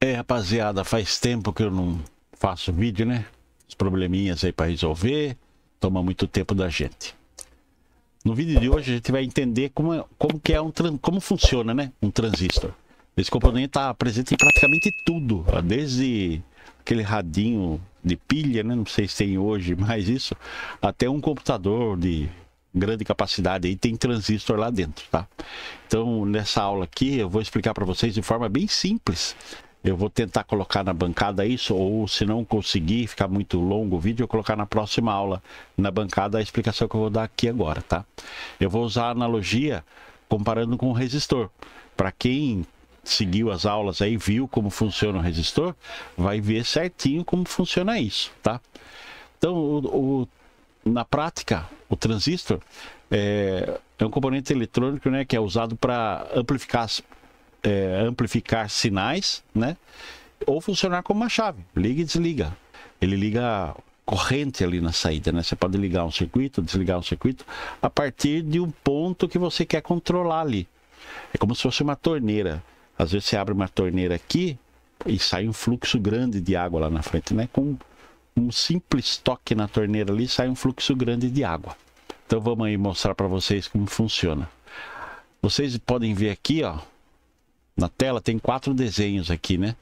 É, rapaziada, faz tempo que eu não faço vídeo, né? Os probleminhas aí para resolver, toma muito tempo da gente. No vídeo de hoje a gente vai entender como, é, como que é um como funciona, né, um transistor. Esse componente está presente em praticamente tudo, ó, desde aquele radinho de pilha, né, não sei se tem hoje mais isso, até um computador de grande capacidade aí tem transistor lá dentro, tá? Então, nessa aula aqui eu vou explicar para vocês de forma bem simples eu vou tentar colocar na bancada isso, ou se não conseguir ficar muito longo o vídeo, eu colocar na próxima aula, na bancada, a explicação que eu vou dar aqui agora, tá? Eu vou usar a analogia comparando com o resistor. Para quem seguiu as aulas aí, viu como funciona o resistor, vai ver certinho como funciona isso, tá? Então, o, o na prática, o transistor é, é, um componente eletrônico né, que é usado para amplificar é, amplificar sinais, né? Ou funcionar como uma chave, liga e desliga. Ele liga corrente ali na saída, né? Você pode ligar um circuito, desligar um circuito a partir de um ponto que você quer controlar ali. É como se fosse uma torneira. Às vezes você abre uma torneira aqui e sai um fluxo grande de água lá na frente, né? Com um simples toque na torneira ali sai um fluxo grande de água. Então vamos aí mostrar para vocês como funciona. Vocês podem ver aqui, ó, na tela, tem quatro desenhos aqui, né?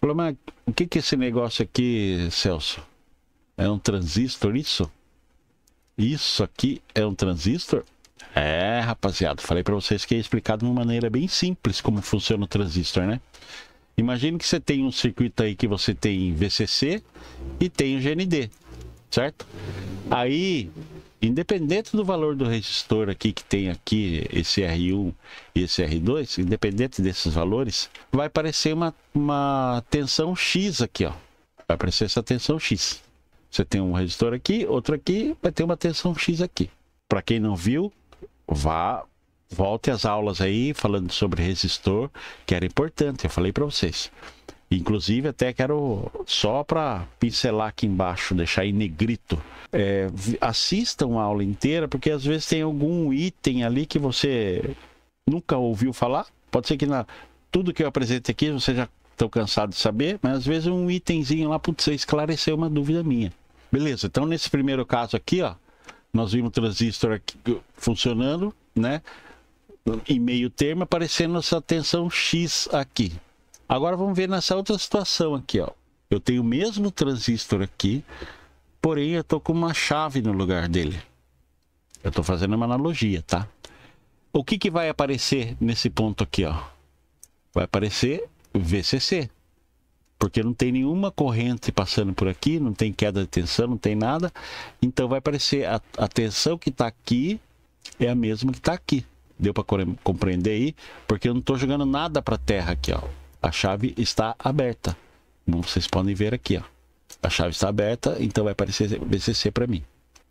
Falou, mas o que, que é esse negócio aqui, Celso? É um transistor isso? Isso aqui é um transistor? É, rapaziada, falei para vocês que é explicado de uma maneira bem simples como funciona o transistor, né? Imagine que você tem um circuito aí que você tem VCC e tem o GND, certo? Aí independente do valor do resistor aqui que tem aqui, esse R1 e esse R2, independente desses valores, vai aparecer uma, uma tensão X aqui, ó. Vai aparecer essa tensão X. Você tem um resistor aqui, outro aqui, vai ter uma tensão X aqui. Para quem não viu, vá, volte às aulas aí falando sobre resistor, que era importante, eu falei para vocês. Inclusive, até quero só para pincelar aqui embaixo, deixar em negrito. É, assistam a aula inteira, porque às vezes tem algum item ali que você nunca ouviu falar. Pode ser que na, tudo que eu apresentei aqui você já estão cansado de saber, mas às vezes um itemzinho lá, putz, você esclareceu uma dúvida minha. Beleza, então nesse primeiro caso aqui, ó, nós vimos o transistor aqui funcionando, né? em meio termo aparecendo essa tensão X aqui. Agora vamos ver nessa outra situação aqui, ó. Eu tenho o mesmo transistor aqui, porém eu estou com uma chave no lugar dele. Eu estou fazendo uma analogia, tá? O que, que vai aparecer nesse ponto aqui, ó? Vai aparecer VCC, porque não tem nenhuma corrente passando por aqui, não tem queda de tensão, não tem nada. Então vai aparecer a, a tensão que está aqui é a mesma que está aqui. Deu para compreender aí? Porque eu não estou jogando nada para terra aqui, ó a chave está aberta. Como vocês podem ver aqui, ó. A chave está aberta, então vai aparecer BCC para mim.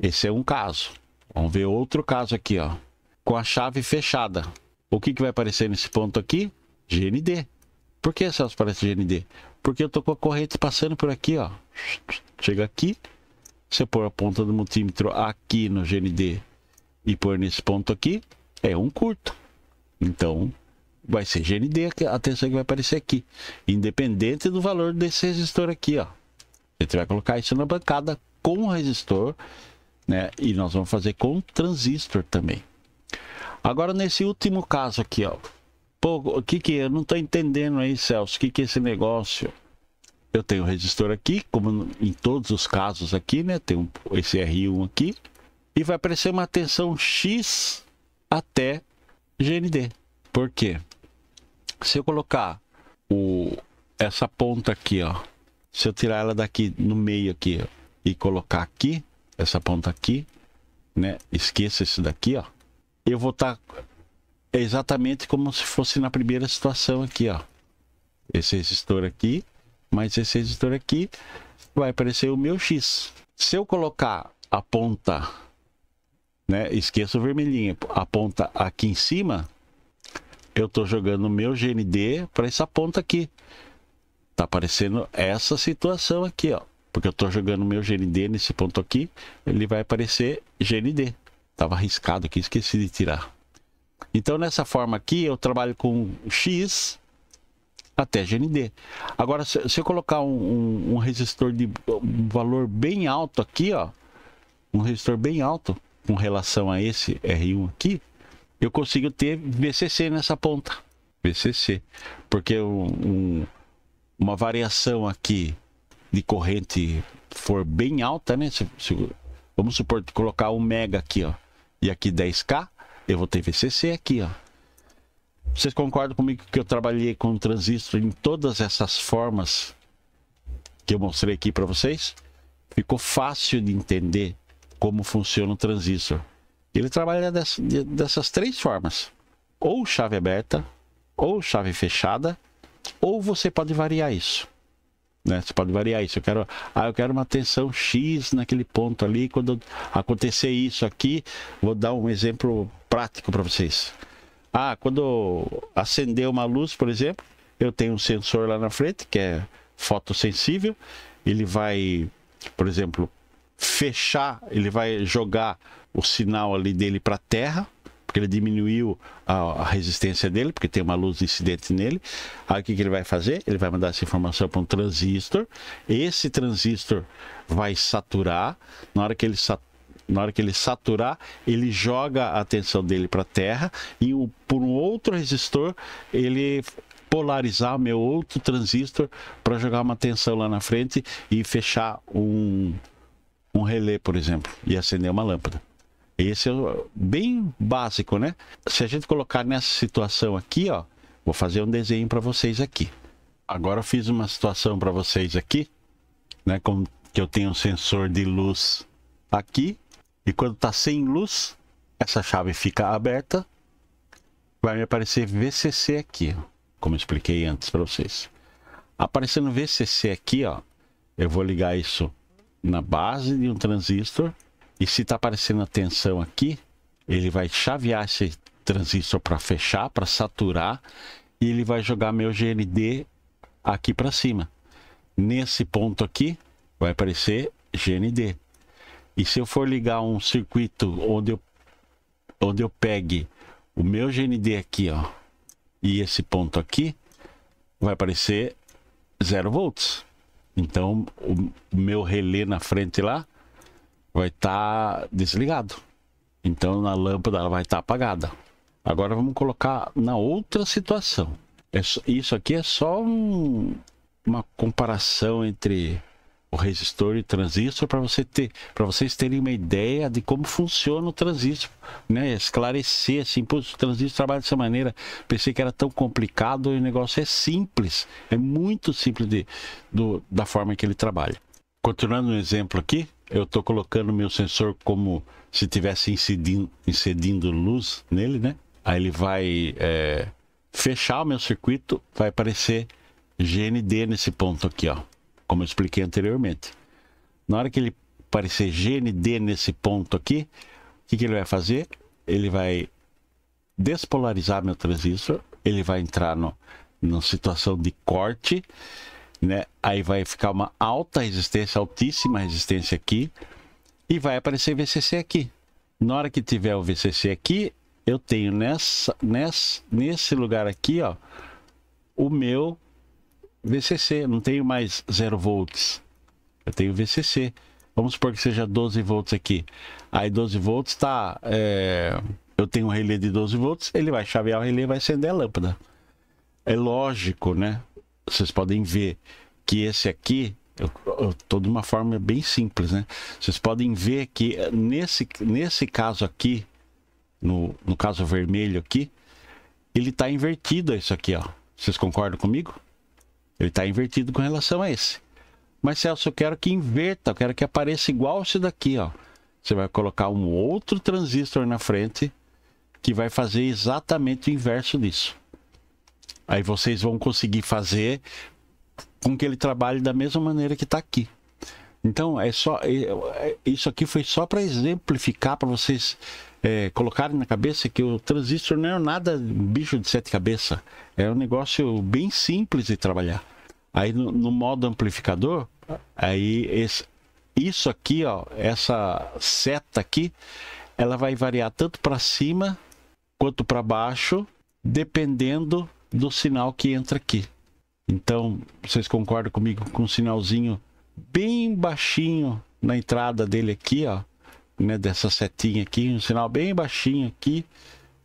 Esse é um caso. Vamos ver outro caso aqui, ó. Com a chave fechada. O que, que vai aparecer nesse ponto aqui? GND. Por que Celso parece GND? Porque eu tô com a corrente passando por aqui, ó. Chega aqui. Se eu pôr a ponta do multímetro aqui no GND e pôr nesse ponto aqui, é um curto. Então, vai ser GND a tensão que vai aparecer aqui, independente do valor desse resistor aqui, ó. Você vai colocar isso na bancada com o resistor, né? E nós vamos fazer com transistor também. Agora, nesse último caso aqui, ó. Pô, o que que... Eu não tô entendendo aí, Celso. O que que é esse negócio? Eu tenho resistor aqui, como em todos os casos aqui, né? Tem um, esse R1 aqui. E vai aparecer uma tensão X até GND. Por quê? Se eu colocar o, essa ponta aqui, ó. Se eu tirar ela daqui no meio aqui ó, e colocar aqui, essa ponta aqui, né? Esqueça isso daqui, ó. Eu vou estar tá exatamente como se fosse na primeira situação aqui, ó. Esse resistor aqui, mais esse resistor aqui, vai aparecer o meu X. Se eu colocar a ponta, né? Esqueça o vermelhinho, a ponta aqui em cima, eu estou jogando o meu GND para essa ponta aqui. Tá aparecendo essa situação aqui, ó. Porque eu estou jogando o meu GND nesse ponto aqui, ele vai aparecer GND. Tava arriscado aqui, esqueci de tirar. Então, nessa forma aqui, eu trabalho com X até GND. Agora, se, eu colocar um, um, um resistor de um valor bem alto aqui, ó, um resistor bem alto com relação a esse R1 aqui, eu consigo ter VCC nessa ponta. VCC. Porque um, uma variação aqui de corrente for bem alta, né? Se, se, vamos supor colocar um mega aqui, ó, e aqui 10k, eu vou ter VCC aqui, ó. Vocês concordam comigo que eu trabalhei com transistor em todas essas formas que eu mostrei aqui para vocês? Ficou fácil de entender como funciona o transistor. Ele trabalha dessas, dessas três formas: ou chave aberta, ou chave fechada, ou você pode variar isso. Né? Você pode variar isso. Eu quero, ah, eu quero uma tensão X naquele ponto ali. Quando acontecer isso aqui, vou dar um exemplo prático para vocês. Ah, quando acender uma luz, por exemplo, eu tenho um sensor lá na frente que é fotossensível. Ele vai, por exemplo, fechar, ele vai jogar o sinal ali dele para a Terra, porque ele diminuiu a, a, resistência dele, porque tem uma luz incidente nele. Aí o que, que ele vai fazer? Ele vai mandar essa informação para um transistor. Esse transistor vai saturar. Na hora que ele na hora que ele saturar, ele joga a tensão dele para a Terra e por um outro resistor ele polarizar meu outro transistor para jogar uma tensão lá na frente e fechar um, um relé, por exemplo, e acender uma lâmpada. Esse é bem básico, né? Se a gente colocar nessa situação aqui, ó, vou fazer um desenho para vocês aqui. Agora eu fiz uma situação para vocês aqui, né? Com, que eu tenho um sensor de luz aqui e quando está sem luz, essa chave fica aberta, vai me aparecer VCC aqui, ó, como expliquei antes para vocês. Aparecendo VCC aqui, ó, eu vou ligar isso na base de um transistor e se está aparecendo a tensão aqui, ele vai chavear esse transistor para fechar, para saturar, e ele vai jogar meu GND aqui para cima. Nesse ponto aqui, vai aparecer GND. E se eu for ligar um circuito onde eu, onde eu pegue o meu GND aqui, ó, e esse ponto aqui, vai aparecer 0 volts. Então, o meu relé na frente lá vai estar tá desligado. Então na lâmpada ela vai estar tá apagada. Agora vamos colocar na outra situação. É isso aqui é só um, uma comparação entre o resistor e transistor para você ter, para vocês terem uma ideia de como funciona o transistor, né? Esclarecer assim, pô, o transistor trabalha dessa maneira. Pensei que era tão complicado e o negócio é simples, é muito simples de, do, da forma que ele trabalha. Continuando no exemplo aqui, eu estou colocando meu sensor como se estivesse incidindo, incidindo luz nele, né? Aí ele vai é, fechar o meu circuito, vai aparecer GND nesse ponto aqui, ó. Como eu expliquei anteriormente. Na hora que ele aparecer GND nesse ponto aqui, o que, que ele vai fazer? Ele vai despolarizar meu transistor, ele vai entrar no, na situação de corte né? Aí vai ficar uma alta resistência, altíssima resistência aqui e vai aparecer VCC aqui. Na hora que tiver o VCC aqui, eu tenho nessa, nessa, nesse lugar aqui, ó, o meu VCC. Não tenho mais 0 volts. Eu tenho VCC. Vamos supor que seja 12 volts aqui. Aí 12 volts tá... É... Eu tenho um relé de 12 volts, ele vai chavear o relé e vai acender a lâmpada. É lógico, né? vocês podem ver que esse aqui eu, eu tô de uma forma bem simples, né? Vocês podem ver que eh, nesse, nesse caso aqui, no, no caso vermelho aqui, ele está invertido isso aqui, ó. Vocês concordam comigo? Ele está invertido com relação a esse. Mas Celso, eu quero que inverta, eu quero que apareça igual esse daqui, ó. Você vai colocar um outro transistor na frente que vai fazer exatamente o inverso disso. Aí vocês vão conseguir fazer com que ele trabalhe da mesma maneira que está aqui. Então é só é, é, isso aqui foi só para exemplificar para vocês é, colocarem na cabeça que o transistor não é nada bicho de sete cabeças. É um negócio bem simples de trabalhar. Aí no, no modo amplificador, aí esse, isso aqui, ó, essa seta aqui, ela vai variar tanto para cima quanto para baixo, dependendo do sinal que entra aqui. Então, vocês concordam comigo com um sinalzinho bem baixinho na entrada dele aqui, ó, né, dessa setinha aqui, um sinal bem baixinho aqui,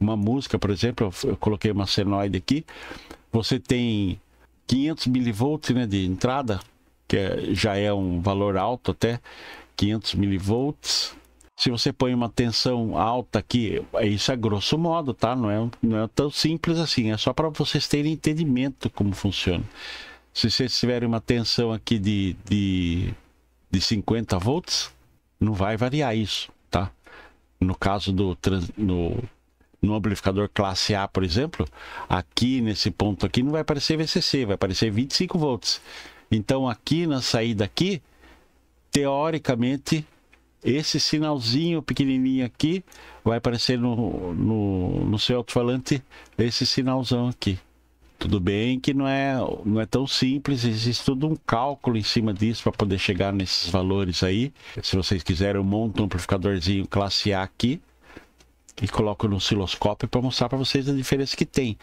uma música, por exemplo, eu coloquei uma senoide aqui, você tem 500 milivolts né, de entrada, que é, já é um valor alto até, 500 milivolts, se você põe uma tensão alta aqui, isso é grosso modo, tá? Não é, não é tão simples assim, é só para vocês terem entendimento como funciona. Se vocês tiverem uma tensão aqui de, de, de 50 volts, não vai variar isso, tá? No caso do no, no amplificador classe A, por exemplo, aqui nesse ponto aqui não vai aparecer VCC, vai aparecer 25 volts. Então aqui na saída aqui, teoricamente esse sinalzinho pequenininho aqui vai aparecer no, no, no seu alto-falante esse sinalzão aqui. Tudo bem que não é, não é tão simples, existe todo um cálculo em cima disso para poder chegar nesses valores aí. Se vocês quiserem, eu monto um amplificadorzinho classe A aqui e coloco no osciloscópio para mostrar para vocês a diferença que tem.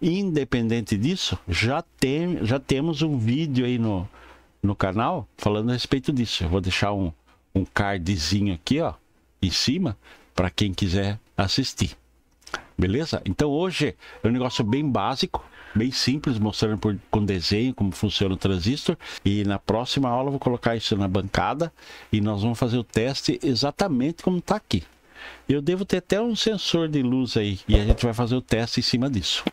Independente disso, já, tem, já temos um vídeo aí no, no canal falando a respeito disso. Eu vou deixar um, um cardzinho aqui, ó, em cima, para quem quiser assistir. Beleza? Então hoje é um negócio bem básico, bem simples, mostrando por, com desenho como funciona o transistor. E na próxima aula eu vou colocar isso na bancada e nós vamos fazer o teste exatamente como está aqui. Eu devo ter até um sensor de luz aí e a gente vai fazer o teste em cima disso.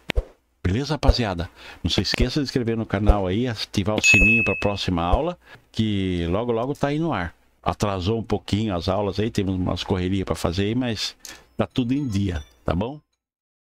Beleza, rapaziada? Não se esqueça de se inscrever no canal aí, ativar o sininho para a próxima aula, que logo logo está aí no ar atrasou um pouquinho as aulas aí, temos umas correrias para fazer aí, mas tá tudo em dia, tá bom?